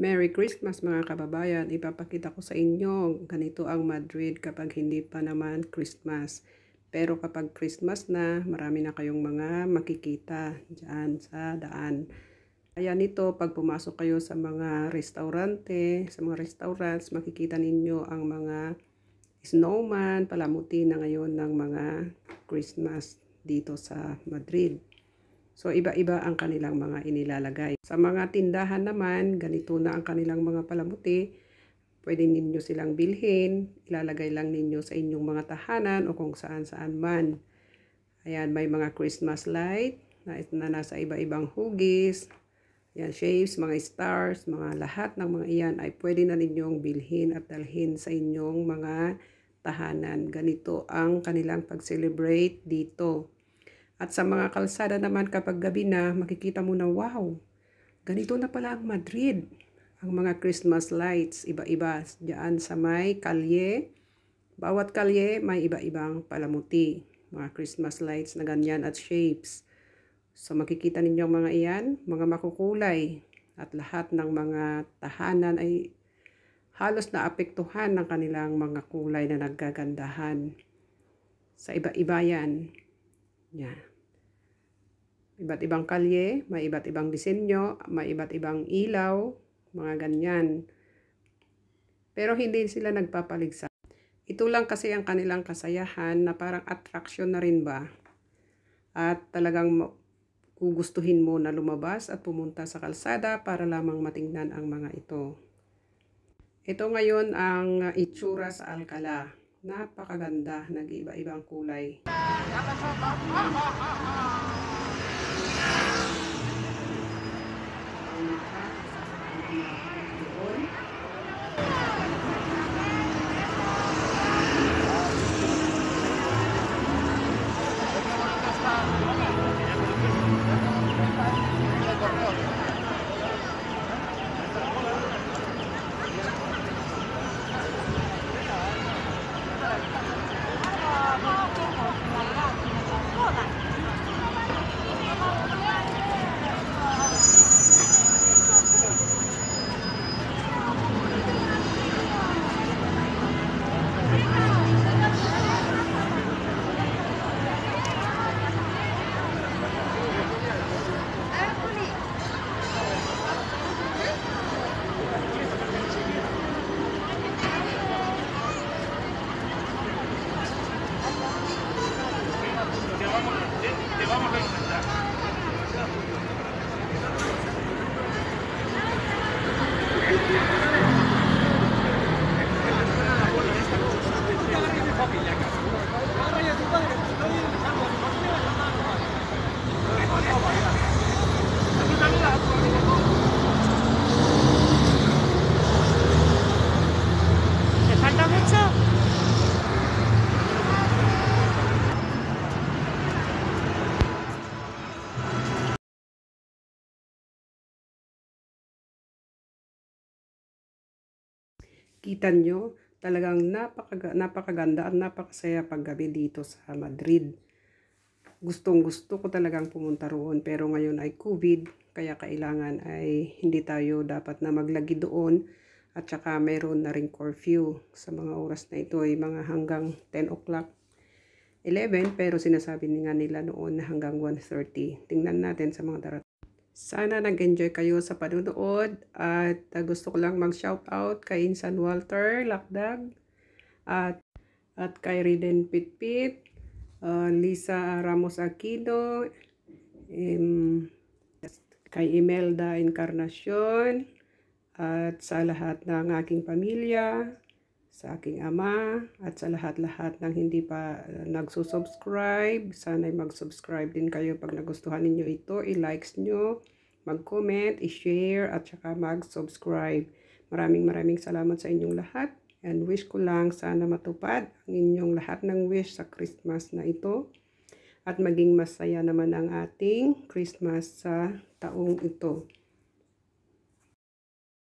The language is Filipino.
Merry Christmas mga kababayan. Ipapakita ko sa inyo ganito ang Madrid kapag hindi pa naman Christmas. Pero kapag Christmas na, marami na kayong mga makikita dyan sa daan. Kaya nito, pag pumasok kayo sa mga restaurante, sa mga restaurants, makikita ninyo ang mga snowman, palamuti na ngayon ng mga Christmas dito sa Madrid. So iba-iba ang kanilang mga inilalagay. Sa mga tindahan naman, ganito na ang kanilang mga palamuti. Pwede ninyo silang bilhin, ilalagay lang ninyo sa inyong mga tahanan o kung saan-saan man. Ayan, may mga Christmas light na, na nasa iba-ibang hugis, yan, shapes, mga stars, mga lahat ng mga iyan ay pwede na ninyong bilhin at dalhin sa inyong mga tahanan. Ganito ang kanilang pag-celebrate dito. At sa mga kalsada naman kapag gabi na, makikita mo na wow, ganito na pala ang Madrid. Ang mga Christmas lights, iba-iba diyan sa may kalye. Bawat kalye may iba-ibang palamuti. Mga Christmas lights na ganyan at shapes. So makikita ninyo ang mga iyan, mga makukulay. At lahat ng mga tahanan ay halos naapektuhan ng kanilang mga kulay na naggagandahan. Sa iba-iba yan. Yeah iba't ibang kalye, may iba't ibang disenyo, may iba't ibang ilaw, mga ganyan. Pero hindi sila nagpapaligsa. Ito lang kasi ang kanilang kasayahan na parang attraction na rin ba. At talagang gugustuhin mo na lumabas at pumunta sa kalsada para lamang matingnan ang mga ito. Ito ngayon ang itsura sa Alcala. Napakaganda, nag-iba-ibang kulay. Yeah. Kita nyo, talagang napakaga, napakaganda at napakasaya paggabi dito sa Madrid. Gustong gusto ko talagang pumunta roon pero ngayon ay COVID kaya kailangan ay hindi tayo dapat na maglagi doon at saka mayroon na rin curfew sa mga oras na ito ay mga hanggang 10 o'clock 11 pero sinasabi nga nila noon na hanggang 1.30. Tingnan natin sa mga darating. Sana nag-enjoy kayo sa panunood at uh, gusto ko lang mag-shout out kay Insan Walter Lakdag at at kay Riden Pitpit, uh, Lisa Ramos Aquino, um, kay Imelda Encarnacion at sa lahat ng aking pamilya sa aking ama at sa lahat-lahat ng hindi pa ah, nagsusubscribe. Sana'y mag-subscribe din kayo pag nagustuhan ninyo ito. I-likes nyo, mag-comment, i-share at saka mag-subscribe. Maraming maraming salamat sa inyong lahat. And wish ko lang sana matupad ang inyong lahat ng wish sa Christmas na ito. At maging masaya naman ang ating Christmas sa taong ito.